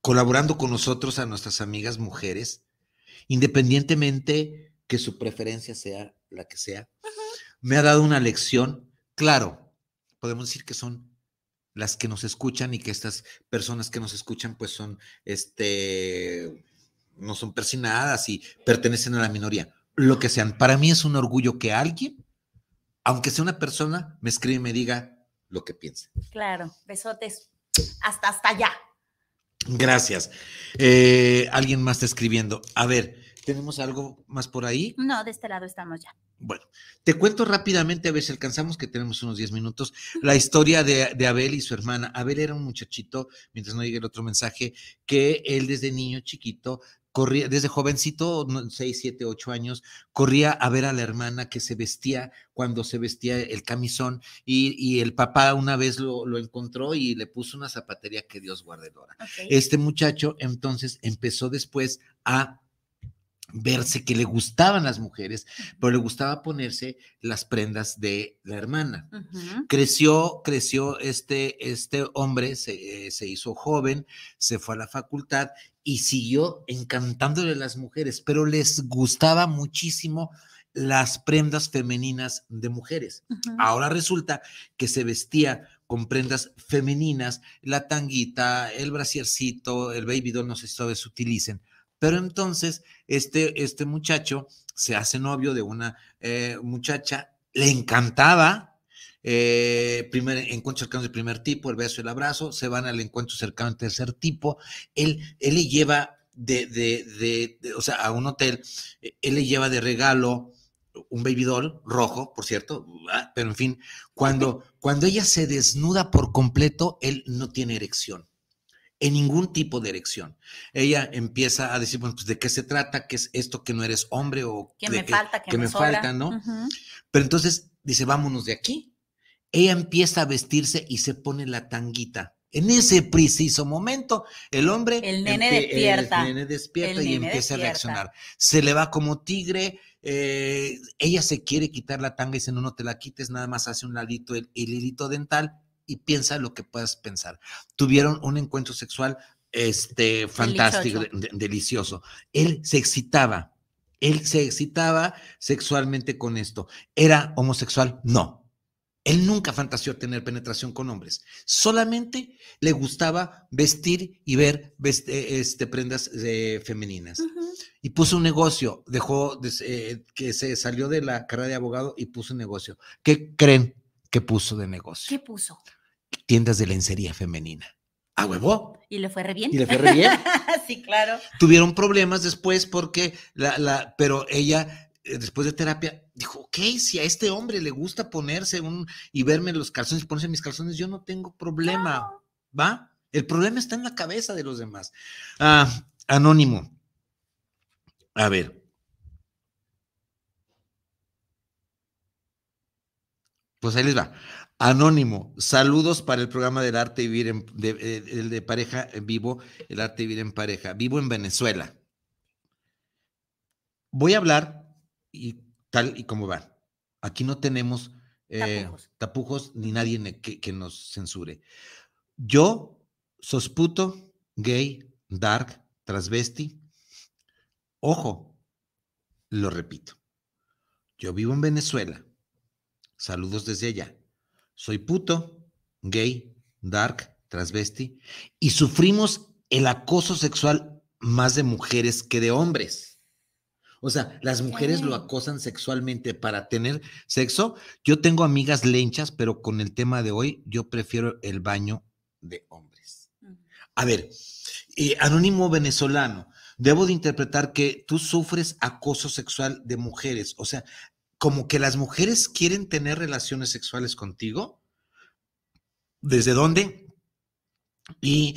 colaborando con nosotros a nuestras amigas mujeres, independientemente que su preferencia sea la que sea. Me ha dado una lección, claro, podemos decir que son las que nos escuchan y que estas personas que nos escuchan pues son, este, no son persinadas y pertenecen a la minoría, lo que sean. Para mí es un orgullo que alguien, aunque sea una persona, me escribe y me diga lo que piensa. Claro, besotes. Hasta hasta allá. Gracias. Eh, alguien más está escribiendo. A ver, ¿Tenemos algo más por ahí? No, de este lado estamos ya. Bueno, te cuento rápidamente, a ver si alcanzamos, que tenemos unos 10 minutos, la historia de, Abel y su hermana. Abel era un muchachito, mientras no llegue el otro mensaje, que él desde niño chiquito corría, desde jovencito, seis, siete, ocho años, corría a ver a la hermana que se vestía cuando se vestía el camisón y, el papá una vez lo, encontró y le puso una zapatería que Dios guarde Dora. Este muchacho entonces empezó después a verse que le gustaban las mujeres, pero le gustaba ponerse las prendas de la hermana. Creció, creció este, este hombre, eh, se, hizo joven, se fue a la facultad y siguió encantándole las mujeres, pero les gustaba muchísimo las prendas femeninas de mujeres. Ahora resulta que se vestía con prendas femeninas, la tanguita, el brasiercito, el baby doll, no sé si todavía utilicen, pero entonces este, este muchacho se hace novio de una eh, muchacha, le encantaba. Eh, primer encuentro cercano del primer tipo, el beso y el abrazo, se van al encuentro cercano del tercer tipo, él, él le lleva de, o sea, a un hotel, eh, él le lleva de regalo un baby doll rojo, por cierto, ah, pero en fin, cuando, cuando ella se desnuda por completo, él no tiene erección en ningún tipo de erección. Ella empieza a decir, bueno, pues de qué se trata, que es esto que no eres hombre o que me falta, que, me, falta, ¿no? Pero entonces dice, vámonos de aquí. Ella empieza a vestirse y se pone la tanguita. En ese preciso momento, el hombre. El nene despierta. El nene despierta y empieza a reaccionar. Se le va como tigre. Eh, ella se quiere quitar la tanga y dice: No, no te la quites, nada más hace un ladito el, el hilito dental y piensa lo que puedas pensar. Tuvieron un encuentro sexual este, fantástico, delicioso. Él se excitaba, él se excitaba sexualmente con esto. ¿Era homosexual? No. Él nunca fantaseó tener penetración con hombres. Solamente le gustaba vestir y ver eh, este, prendas eh, femeninas. Y puso un negocio, dejó eh, que se salió de la carrera de abogado y puso un negocio. ¿Qué creen que puso de negocio? ¿Qué puso? tiendas de lencería femenina. ¡A huevo! Y le fue re bien. Y le fue re bien. sí, claro. Tuvieron problemas después porque la, pero ella, eh, después de terapia, dijo, ok, si a este hombre le gusta ponerse un y verme los calzones, ponerse mis calzones, yo no tengo problema. ¿Va? El problema está en la cabeza de los demás. Ah, anónimo. A ver. Pues ahí les va. Anónimo, saludos para el programa del arte vivir en, de, eh, de, pareja vivo, el arte vivir en pareja. Vivo en Venezuela. Voy a hablar y tal y como va. Aquí no tenemos eh, tapujos. ni nadie que, nos censure. Yo, sosputo, gay, dark, transvesti. Ojo, lo repito. Yo vivo en Venezuela. Saludos desde allá soy puto, gay, dark, transvesti, y sufrimos el acoso sexual más de mujeres que de hombres. O sea, las mujeres lo acosan sexualmente para tener sexo. Yo tengo amigas lenchas, pero con el tema de hoy yo prefiero el baño de hombres. A ver, anónimo venezolano, debo de interpretar que tú sufres acoso sexual de mujeres. O sea, como que las mujeres quieren tener relaciones sexuales contigo. ¿Desde dónde? Y,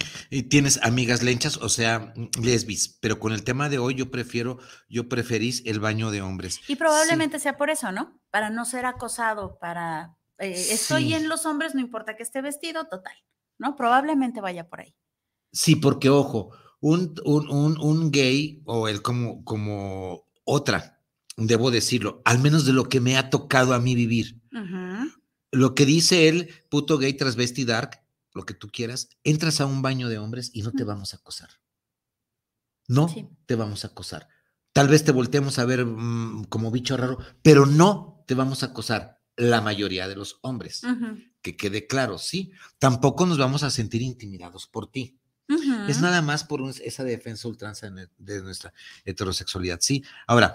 tienes amigas lenchas, o sea, lesbis, pero con el tema de hoy yo prefiero, yo preferís el baño de hombres. Y probablemente sea por eso, ¿no? Para no ser acosado, para eh, estoy en los hombres, no importa que esté vestido, total, ¿no? Probablemente vaya por ahí. Sí, porque ojo, un, un, un gay o el como, como otra, debo decirlo, al menos de lo que me ha tocado a mí vivir. Lo que dice el puto gay transvesti dark, lo que tú quieras, entras a un baño de hombres y no te vamos a acosar. No te vamos a acosar. Tal vez te volteemos a ver mm, como bicho raro, pero no te vamos a acosar la mayoría de los hombres. Que quede claro, sí. Tampoco nos vamos a sentir intimidados por ti. Es nada más por esa defensa ultranza e, de nuestra heterosexualidad, ¿sí? Ahora,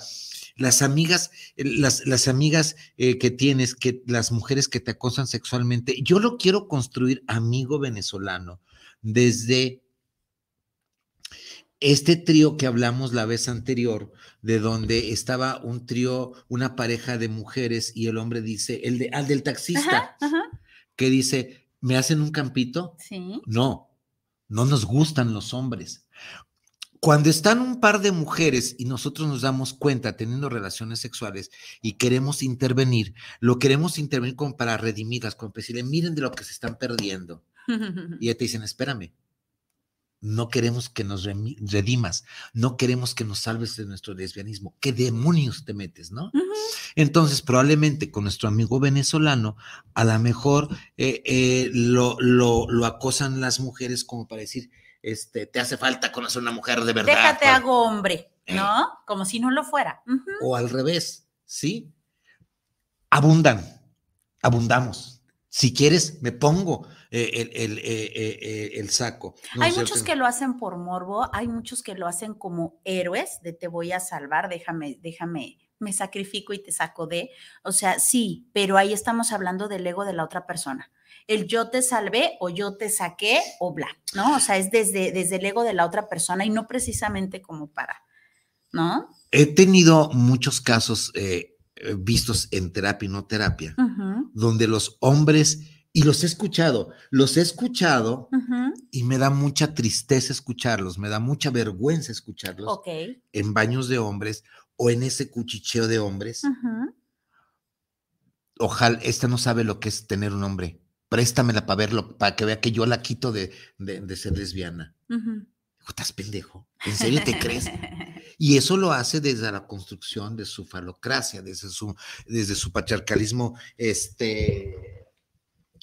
las amigas, eh, las, las amigas eh, que tienes, que las mujeres que te acosan sexualmente, yo lo quiero construir, amigo venezolano, desde este trío que hablamos la vez anterior, de donde estaba un trío, una pareja de mujeres y el hombre dice, el de, al del taxista, que dice, ¿me hacen un campito? Sí. No, no nos gustan los hombres. Cuando están un par de mujeres y nosotros nos damos cuenta teniendo relaciones sexuales y queremos intervenir, lo queremos intervenir como para redimirlas, como decirle, miren de lo que se están perdiendo. Y ya te dicen, espérame, no queremos que nos redimas, no queremos que nos salves de nuestro lesbianismo. ¿Qué demonios te metes, no? Entonces, probablemente con nuestro amigo venezolano, a eh, eh, lo mejor lo, acosan las mujeres como para decir, este, te hace falta conocer una mujer de verdad. Déjate hago hombre, eh. ¿no? Como si no lo fuera. O al revés, ¿sí? Abundan, abundamos si quieres, me pongo eh, el, el, eh, eh, saco. hay muchos que lo hacen por morbo, hay muchos que lo hacen como héroes de te voy a salvar, déjame, déjame, me sacrifico y te saco de. O sea, sí, pero ahí estamos hablando del ego de la otra persona. El yo te salvé o yo te saqué o bla, ¿no? O sea, es desde, desde el ego de la otra persona y no precisamente como para, ¿no? He tenido muchos casos. Eh, eh, vistos en terapia y no terapia, donde los hombres, y los he escuchado, los he escuchado y me da mucha tristeza escucharlos, me da mucha vergüenza escucharlos en baños de hombres o en ese cuchicheo de hombres. Ojalá, esta no sabe lo que es tener un hombre. Préstamela para verlo, para que vea que yo la quito de, de ser lesbiana estás pendejo, ¿en serio te crees? Y eso lo hace desde la construcción de su falocracia, desde su, desde su patriarcalismo, este...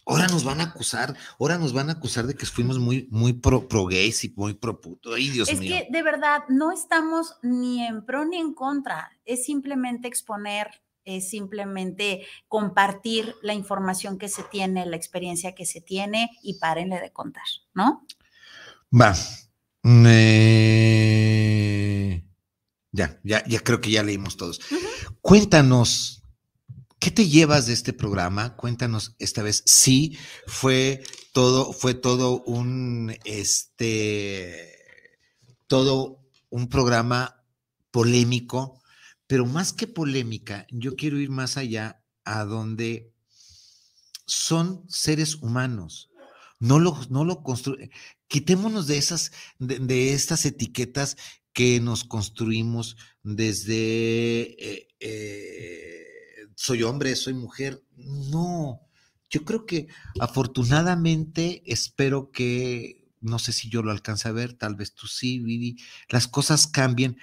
Ahora nos van a acusar, ahora nos van a acusar de que fuimos muy, muy pro, gay y muy pro puto. Ay, Dios es que de verdad no estamos ni en pro ni en contra. Es simplemente exponer es simplemente compartir la información que se tiene, la experiencia que se tiene y párenle de contar, ¿no? Va, ya, ya, creo que ya leímos todos. Cuéntanos, ¿qué te llevas de este programa? Cuéntanos esta vez. Sí, fue todo, fue todo un, este, todo un programa polémico, pero más que polémica, yo quiero ir más allá a donde son seres humanos. No lo, no lo construyen. Quitémonos de esas, de, estas etiquetas que nos construimos desde eh, eh, soy hombre, soy mujer. No, yo creo que afortunadamente espero que, no sé si yo lo alcance a ver, tal vez tú sí, Vivi, las cosas cambien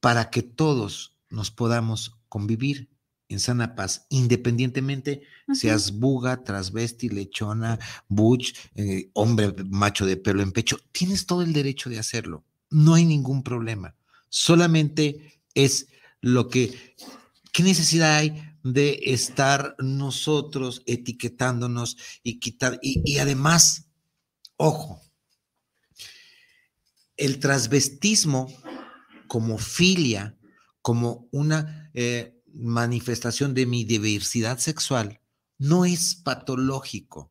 para que todos nos podamos convivir, en sana paz, independientemente seas buga, transvesti, lechona, butch, eh, hombre macho de pelo en pecho, tienes todo el derecho de hacerlo. No hay ningún problema. Solamente es lo que, ¿qué necesidad hay de estar nosotros etiquetándonos y quitar? Y, además, ojo, el transvestismo como filia, como una... Eh, manifestación de mi diversidad sexual no es patológico.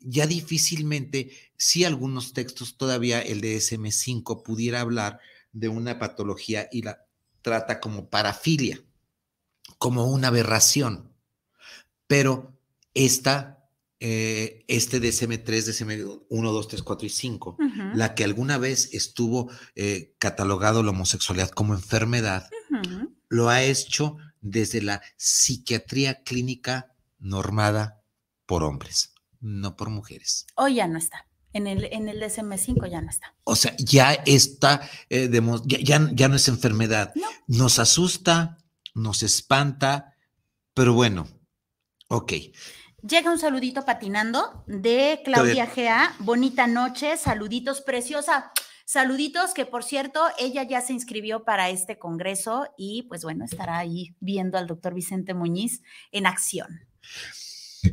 Ya difícilmente, si algunos textos, todavía el DSM5 pudiera hablar de una patología y la trata como parafilia, como una aberración. Pero esta, eh, este DSM3, DSM1, 2, 3, 4 y 5, la que alguna vez estuvo eh, catalogado la homosexualidad como enfermedad, lo ha hecho desde la psiquiatría clínica normada por hombres, no por mujeres. Hoy ya no está. En el, en el DSM5 ya no está. O sea, ya está, eh, ya, no es enfermedad. Nos asusta, nos espanta, pero bueno, ok. Llega un saludito patinando de Claudia Gea, Bonita noche, saluditos preciosa. Saluditos, que por cierto, ella ya se inscribió para este congreso y pues bueno, estará ahí viendo al doctor Vicente Muñiz en acción.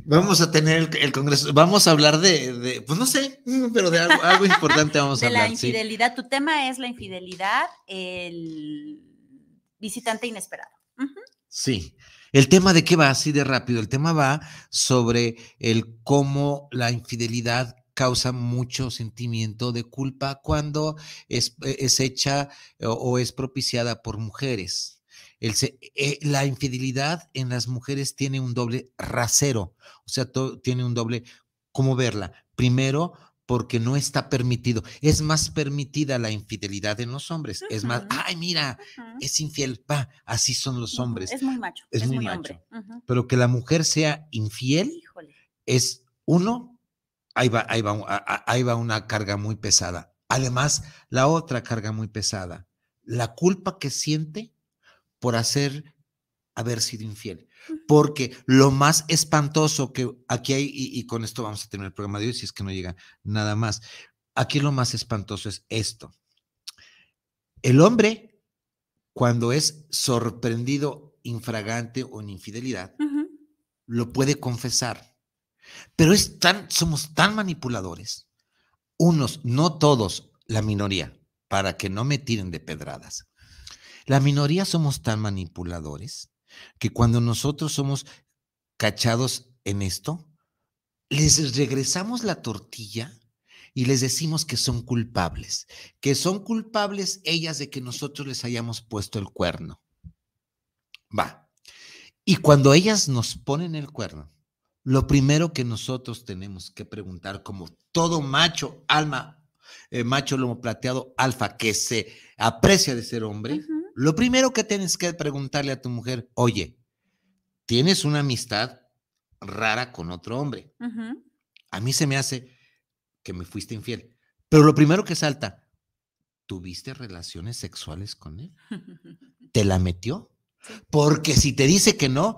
Vamos a tener el, Congreso, vamos a hablar de, pues no sé, mm, pero de algo, importante vamos a hablar. De la infidelidad, tu tema es la infidelidad, el visitante inesperado. Sí, el tema de qué va así de rápido, el tema va sobre el cómo la infidelidad causa mucho sentimiento de culpa cuando es, eh, hecha o, es propiciada por mujeres. Eh, la infidelidad en las mujeres tiene un doble rasero, o sea, tiene un doble, ¿cómo verla? Primero, porque no está permitido. Es más permitida la infidelidad en los hombres. Es más, ay, mira, es infiel, va, así son los hombres. Es muy macho. Es, muy, macho. Pero que la mujer sea infiel es uno, ahí va, ahí va, va una carga muy pesada. Además, la otra carga muy pesada, la culpa que siente por hacer haber sido infiel. Porque lo más espantoso que aquí hay, y, con esto vamos a tener el programa de hoy, si es que no llega nada más, aquí lo más espantoso es esto. El hombre, cuando es sorprendido infragante o en infidelidad, lo puede confesar. Pero somos tan manipuladores, unos, no todos, la minoría, para que no me tiren de pedradas. La minoría somos tan manipuladores que cuando nosotros somos cachados en esto, les regresamos la tortilla y les decimos que son culpables, que son culpables ellas de que nosotros les hayamos puesto el cuerno. Va. Y cuando ellas nos ponen el cuerno, lo primero que nosotros tenemos que preguntar como todo macho, alma, eh, macho lomo plateado, alfa, que se aprecia de ser hombre, lo primero que tienes que preguntarle a tu mujer, oye, tienes una amistad rara con otro hombre. A mí se me hace que me fuiste infiel. Pero lo primero que salta, ¿tuviste relaciones sexuales con él? ¿Te la metió? Porque si te dice que no,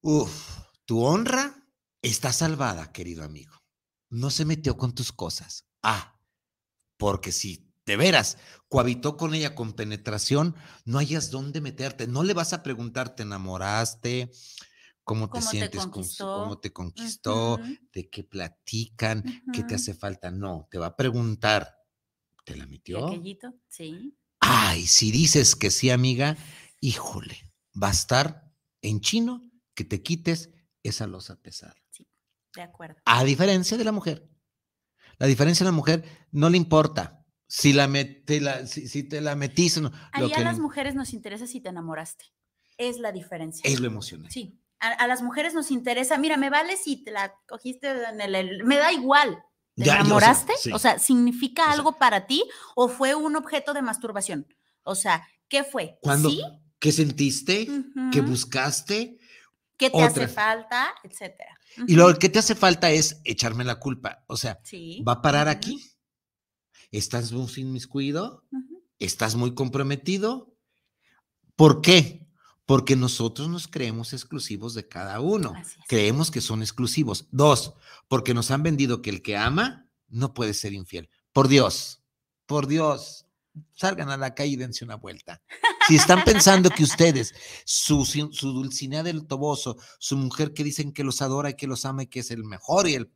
uff tu honra está salvada, querido amigo. No se metió con tus cosas. Ah, porque si te veras cohabitó con ella con penetración, no hayas dónde meterte. No le vas a preguntar, ¿te enamoraste? ¿Cómo te enamoraste cómo te sientes? con ¿Cómo te conquistó? ¿De qué platican? ¿Qué te hace falta? No, te va a preguntar. ¿Te la metió? Sí. Ay, si dices que sí, amiga, híjole, va a estar en chino que te quites esa losa pesada. Sí, de acuerdo. A diferencia de la mujer. La diferencia de la mujer no le importa si, la mete, te, la, si, te la metís. No, a las mujeres nos interesa si te enamoraste. Es la diferencia. Es lo emocional. Sí. A, las mujeres nos interesa, mira, me vale si te la cogiste en el, me da igual, ¿Te enamoraste? O sea, ¿significa algo para ti o fue un objeto de masturbación? O sea, ¿qué fue? ¿Cuándo? ¿Sí? ¿Qué sentiste? ¿Qué buscaste? qué te hace falta, etcétera. Y lo que te hace falta es echarme la culpa. O sea, ¿va a parar aquí? ¿Estás muy inmiscuido? ¿Estás muy comprometido? ¿Por qué? Porque nosotros nos creemos exclusivos de cada uno. Creemos que son exclusivos. Dos, porque nos han vendido que el que ama no puede ser infiel. Por Dios, por Dios, salgan a la calle y dense una vuelta. Si están pensando que ustedes, su, Dulcinea del Toboso, su mujer que dicen que los adora y que los ama y que es el mejor y el,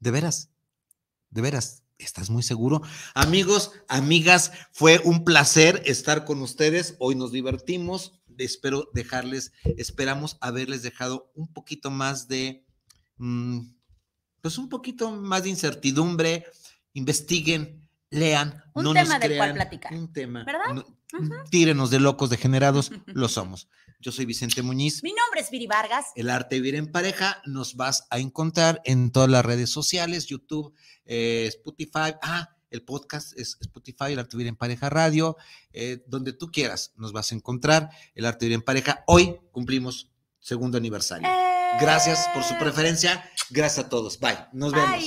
de veras, de veras, ¿Estás muy seguro? Amigos, amigas, fue un placer estar con ustedes. Hoy nos divertimos. Espero dejarles, esperamos haberles dejado un poquito más de, mm, pues un poquito más de incertidumbre. Investiguen, lean. Un no tema nos del cual platicar. Un tema. ¿Verdad? Tírenos de locos degenerados, lo somos. Yo soy Vicente Muñiz. Mi nombre es Viri Vargas. El arte de vivir en pareja nos vas a encontrar en todas las redes sociales, YouTube, eh, Spotify. Ah, el podcast es Spotify, el arte de vivir en pareja radio, eh, donde tú quieras nos vas a encontrar. El arte de vivir en pareja. Hoy cumplimos segundo aniversario. ¡Eh! Gracias por su preferencia. Gracias a todos. Bye. Nos vemos.